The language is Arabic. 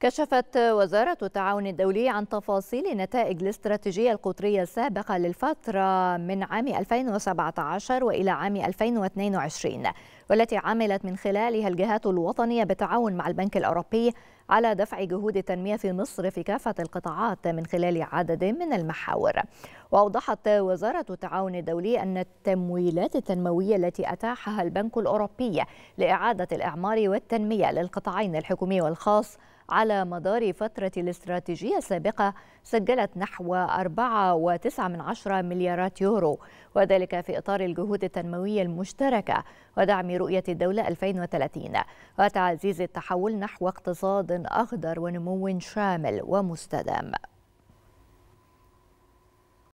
كشفت وزارة التعاون الدولي عن تفاصيل نتائج الاستراتيجية القطرية السابقة للفترة من عام 2017 وإلى عام 2022 والتي عملت من خلالها الجهات الوطنية بالتعاون مع البنك الأوروبي على دفع جهود التنمية في مصر في كافة القطاعات من خلال عدد من المحاور وأوضحت وزارة التعاون الدولي أن التمويلات التنموية التي أتاحها البنك الأوروبي لإعادة الإعمار والتنمية للقطاعين الحكومي والخاص على مدار فترة الاستراتيجية السابقة سجلت نحو 4.9 مليارات يورو وذلك في إطار الجهود التنموية المشتركة ودعم رؤية الدولة 2030 وتعزيز التحول نحو اقتصاد أخضر ونمو شامل ومستدام